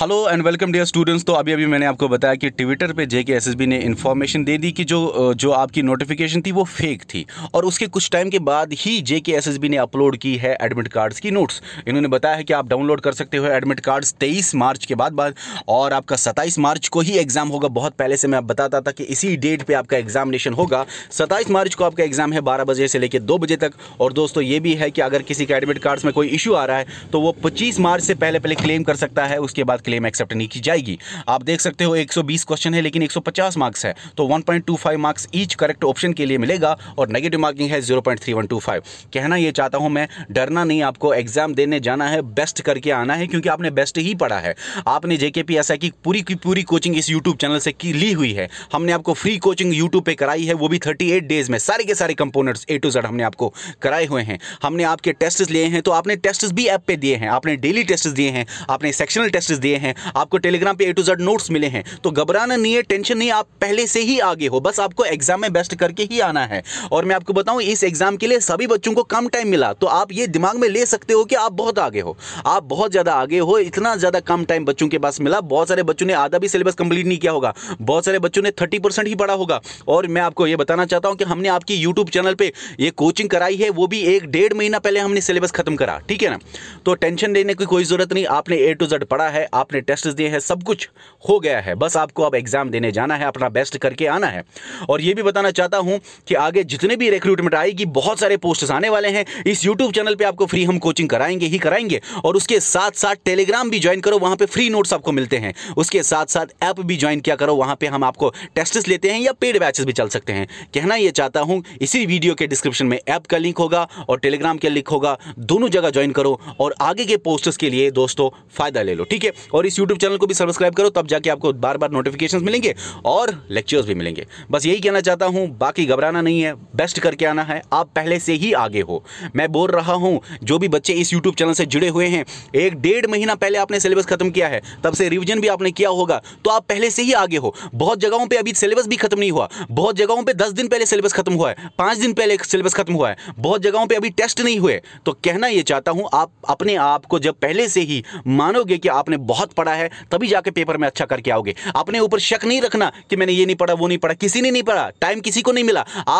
hello and welcome dear students तो अभी अभी मैंने आपको बताया कि ट्विटर पे जे के एस ने इन्फॉर्मेशन दे दी कि जो जो आपकी नोटिफिकेशन थी वो फेक थी और उसके कुछ टाइम के बाद ही जे के एस ने अपलोड की है एडमिट कार्ड्स की नोट्स इन्होंने बताया है कि आप डाउनलोड कर सकते हो एडमिट कार्ड्स तेईस मार्च के बाद बाद और आपका सत्ताईस मार्च को ही एग्ज़ाम होगा बहुत पहले से मैं आप बताता था कि इसी डेट पर आपका एग्जामिनेशन होगा सत्ताईस मार्च को आपका एग्ज़ाम है बारह बजे से लेकर दो बजे तक और दोस्तों ये भी है कि अगर किसी के एडमिट कार्ड्स में कोई इशू आ रहा है तो वो पच्चीस मार्च से पहले पहले क्लेम कर सकता है उसके बाद क्लेम एक्सेप्ट नहीं की जाएगी आप देख सकते हो 120 क्वेश्चन है लेकिन 150 मार्क्स है तो 1.25 मार्क्स ईच करेक्ट ऑप्शन के लिए मिलेगा और नेगेटिव मार्किंग है 0.3125 कहना ये चाहता हूं मैं डरना नहीं आपको एग्जाम देने जाना है बेस्ट करके आना है क्योंकि आपने बेस्ट ही पढ़ा है आपने जेके पी एस की पूरी की पूरी कोचिंग इस यूट्यूब चैनल से की ली हुई है हमने आपको फ्री कोचिंग यूट्यूब पर कराई है वो भी थर्टी डेज में सारे के सारे कंपोनेंट्स ए टू जेड हमने आपको कराए हुए हैं हमने आपके टेस्ट लिए हैं तो आपने टेस्ट भी ऐप पर दिए हैं आपने डेली टेस्ट दिए हैं आपने सेक्शनल टेस्ट दिए गए हैं आपको टेलीग्राम पे ए टू जेड नोट्स मिले हैं तो घबराना नहीं है टेंशन नहीं आप पहले से ही आगे हो बस आपको एग्जाम में बेस्ट करके ही आना है और मैं आपको बताऊं इस एग्जाम के लिए सभी बच्चों को कम टाइम मिला तो आप ये दिमाग में ले सकते हो कि आप बहुत आगे हो आप बहुत ज़्यादा आगे हो इतना ज़्यादा कम टाइम बच्चों के पास मिला बहुत सारे बच्चों ने आधा भी सिलेबस कंप्लीट नहीं किया होगा बहुत सारे बच्चों ने थर्टी ही पढ़ा होगा और मैं आपको यह बताना चाहता हूं कि हमने आपकी यूट्यूब चैनल पर यह कोचिंग कराई है वो भी एक डेढ़ महीना पहले हमने सिलेबस खत्म करा ठीक है ना तो टेंशन लेने की कोई जरूरत नहीं आपने ए टू जेड पढ़ा है आप आपने टेस्ट दिए हैं सब कुछ हो गया है बस आपको अब एग्ज़ाम देने जाना है अपना बेस्ट करके आना है और ये भी बताना चाहता हूं कि आगे जितने भी रिक्रूटमेंट आएगी बहुत सारे पोस्ट्स आने वाले हैं इस यूट्यूब चैनल पर आपको फ्री हम कोचिंग कराएंगे ही कराएंगे और उसके साथ साथ टेलीग्राम भी ज्वाइन करो वहां पर फ्री नोट्स आपको मिलते हैं उसके साथ साथ ऐप भी ज्वाइन किया करो वहां पर हम आपको टेस्ट लेते हैं या पेड बैचेस भी चल सकते हैं कहना यह चाहता हूँ इसी वीडियो के डिस्क्रिप्शन में ऐप का लिंक होगा और टेलीग्राम का लिंक होगा दोनों जगह ज्वाइन करो और आगे के पोस्टर्स के लिए दोस्तों फ़ायदा ले लो ठीक है और इस यूट्यूब चैनल को भी सब्सक्राइब करो तब जाके आपको बार बार नोटिफिकेशन मिलेंगे और लेक्चर्स भी मिलेंगे बस यही कहना चाहता हूँ बाकी घबराना नहीं है बेस्ट करके आना है आप पहले से ही आगे हो मैं बोल रहा हूँ जो भी बच्चे इस यूट्यूब चैनल से जुड़े हुए हैं एक डेढ़ महीना पहले आपने सिलेबस खत्म किया है तब से रिविजन भी आपने किया होगा तो आप पहले से ही आगे हो बहुत जगहों पर अभी सिलेबस भी खत्म नहीं हुआ बहुत जगहों पर दस दिन पहले सिलेबस खत्म हुआ है पाँच दिन पहले सिलेबस खत्म हुआ है बहुत जगहों पर अभी टेस्ट नहीं हुए तो कहना यह चाहता हूँ आप अपने आप को जब पहले से ही मानोगे कि आपने बहुत बहुत पढ़ा है तभी जाके पेपर में अच्छा करके आओगे अपने ऊपर शक नहीं रखना कि मैंने ये नहीं पढ़ा वो नहीं पढ़ा किसी ने नहीं पढ़ा टाइम किसी को नहीं मिला आप